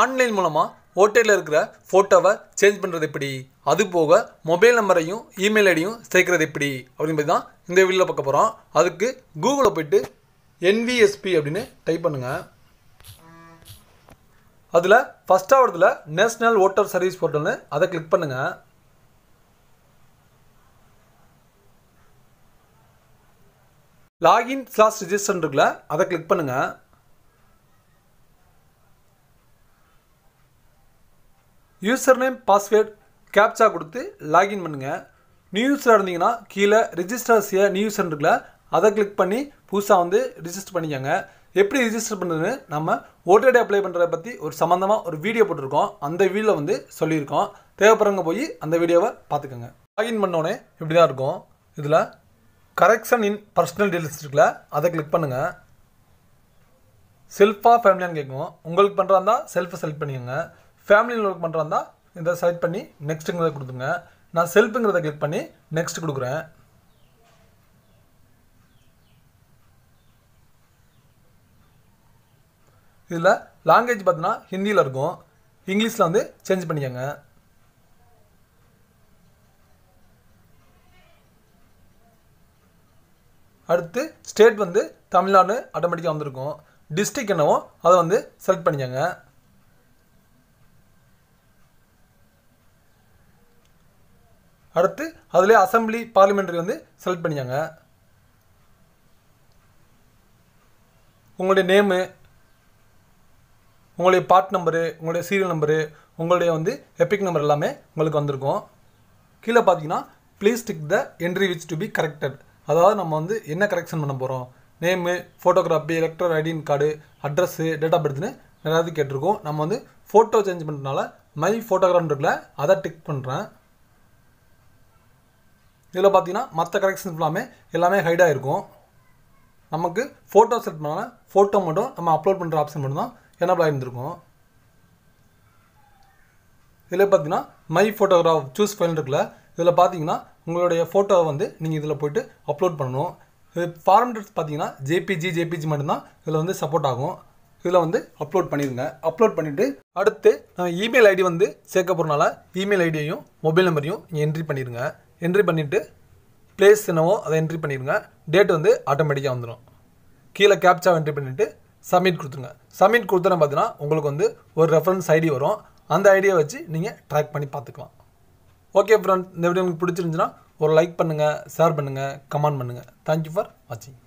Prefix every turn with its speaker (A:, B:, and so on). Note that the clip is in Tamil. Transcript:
A: ஆன்லைன் மூலமாக ஓட்டலில் இருக்கிற ஃபோட்டோவை சேஞ்ச் பண்ணுறது எப்படி அது போக மொபைல் நம்பரையும் இமெயில் ஐடியும் சேர்க்குறது எப்படி அப்படின்னு பற்றி தான் இந்த வீடியோவில் பார்க்க போகிறோம் அதுக்கு கூகுளில் போய்ட்டு என்விஎஸ்பி அப்படின்னு டைப் பண்ணுங்கள் அதில் ஃபஸ்ட்டாக வரதுல நேஷ்னல் ஓட்டர் சர்வீஸ் போர்ட்டல்னு அதை கிளிக் பண்ணுங்கள் லாகின் ஸ்லாஸ் ரிஜிஸ்டர் இருக்குல்ல அதை கிளிக் பண்ணுங்கள் யூசர் நேம் பாஸ்வேர்ட் கேப்சா கொடுத்து லாகின் பண்ணுங்கள் நியூ யூஸராக இருந்தீங்கன்னா கீழே ரிஜிஸ்டர் செய்ய நியூ யூஸர் இருக்குல்ல அதை கிளிக் பண்ணி புதுசாக வந்து ரிஜிஸ்டர் பண்ணிக்கோங்க எப்படி ரிஜிஸ்டர் பண்ணுறதுன்னு நம்ம ஓட்டடி அப்ளை பண்ணுறத பற்றி ஒரு சம்மந்தமாக ஒரு வீடியோ போட்டிருக்கோம் அந்த வீடியோவில் வந்து சொல்லியிருக்கோம் தேவைப்படுறவங்க போய் அந்த வீடியோவை பார்த்துக்கோங்க லாகின் பண்ணோடனே இப்படி தான் இருக்கும் இதில் கரெக்ஷன் இன் பர்சனல் டீல்ஸ் இருக்குல்ல அதை கிளிக் பண்ணுங்கள் செல்ஃபாக ஃபேமிலியான்னு கேட்கும் உங்களுக்கு பண்ணுறா இருந்தால் செல்ஃபை செலக்ட் பண்ணிக்கோங்க ஃபேமிலியில் ஒர்க் பண்ணுறாந்தா இதை செலக்ட் பண்ணி நெக்ஸ்ட்டுங்கிறத கொடுத்துங்க நான் செல்ஃபுங்கிறத கிளிக் பண்ணி நெக்ஸ்ட் கொடுக்குறேன் இதில் லாங்குவேஜ் பார்த்தோன்னா ஹிந்தியில் இருக்கும் இங்கிலீஷில் வந்து சேஞ்ச் பண்ணிக்கோங்க அடுத்து ஸ்டேட் வந்து தமிழ்நாடு ஆட்டோமேட்டிக்காக வந்திருக்கும் டிஸ்ட்ரிக் என்னவோ அதை வந்து செலக்ட் பண்ணிக்கோங்க அடுத்து அதிலே அசம்பிளி பார்லிமெண்ட்ரி வந்து செலக்ட் பண்ணிக்கங்க உங்களுடைய நேமு உங்களுடைய பார்ட் நம்பரு உங்களுடைய சீரியல் நம்பரு உங்களுடைய வந்து எபிக் நம்பர் எல்லாமே உங்களுக்கு வந்திருக்கும் கீழே பார்த்தீங்கன்னா please tick the entry which to be corrected அதாவது நம்ம வந்து என்ன கரெக்ஷன் பண்ண போகிறோம் நேமு ஃபோட்டோகிராஃபி எலக்ட்ரல் ஐடின் கார்டு அட்ரஸ்ஸு டேட் ஆஃப் பர்த்னு நிறையாவது கேட்டிருக்கோம் நம்ம வந்து ஃபோட்டோ சேஞ்ச் பண்ணுறதுனால மை ஃபோட்டோகிராஃப் அதை டிக் பண்ணுறேன் இதில் பார்த்தீங்கன்னா மற்ற கரெக்ஷன் ஃபுல்லாமே எல்லாமே ஹைடாக இருக்கும் நமக்கு ஃபோட்டோ செலக்ட் பண்ணால் ஃபோட்டோ மட்டும் நம்ம அப்லோட் பண்ணுற ஆப்ஷன் மட்டும் தான் என்னபிளாக இருந்திருக்கும் இதில் பார்த்தீங்கன்னா மை ஃபோட்டோகிராஃப் சூஸ் ஃபைல் இருக்குல்ல இதில் பார்த்தீங்கன்னா உங்களுடைய ஃபோட்டோவை வந்து நீங்கள் இதில் போய்ட்டு அப்லோட் பண்ணணும் இது ஃபார்மேட்ஸ் பார்த்தீங்கன்னா ஜேபிஜி ஜேபிஜி மட்டும்தான் இதில் வந்து சப்போர்ட் ஆகும் இதில் வந்து அப்லோட் பண்ணிடுங்க அப்லோட் பண்ணிவிட்டு அடுத்து இமெயில் ஐடி வந்து சேர்க்க போகிறனால இமெயில் ஐடியையும் மொபைல் நம்பரையும் என்ட்ரி பண்ணிடுங்க என்ட்ரி பண்ணிவிட்டு பிளேஸ் என்னவோ அதை என்ட்ரி பண்ணிடுங்க டேட் வந்து ஆட்டோமேட்டிக்காக வந்துடும் கீழே கேப்சா என்ட்ரி பண்ணிவிட்டு சப்மிட் கொடுத்துருங்க சப்மிட் கொடுத்தோன்னு பார்த்தீங்கன்னா உங்களுக்கு வந்து ஒரு ரெஃபரன்ஸ் ஐடி வரும் அந்த ஐடியை வச்சு நீங்கள் ட்ராக் பண்ணி பார்த்துக்கலாம் ஓகே ஃப்ரெண்ட் இந்த வீடியோ உங்களுக்கு பிடிச்சிருந்துச்சுன்னா ஒரு லைக் பண்ணுங்கள் ஷேர் பண்ணுங்கள் கமெண்ட் பண்ணுங்கள் தேங்க்யூ ஃபார் வாட்சிங்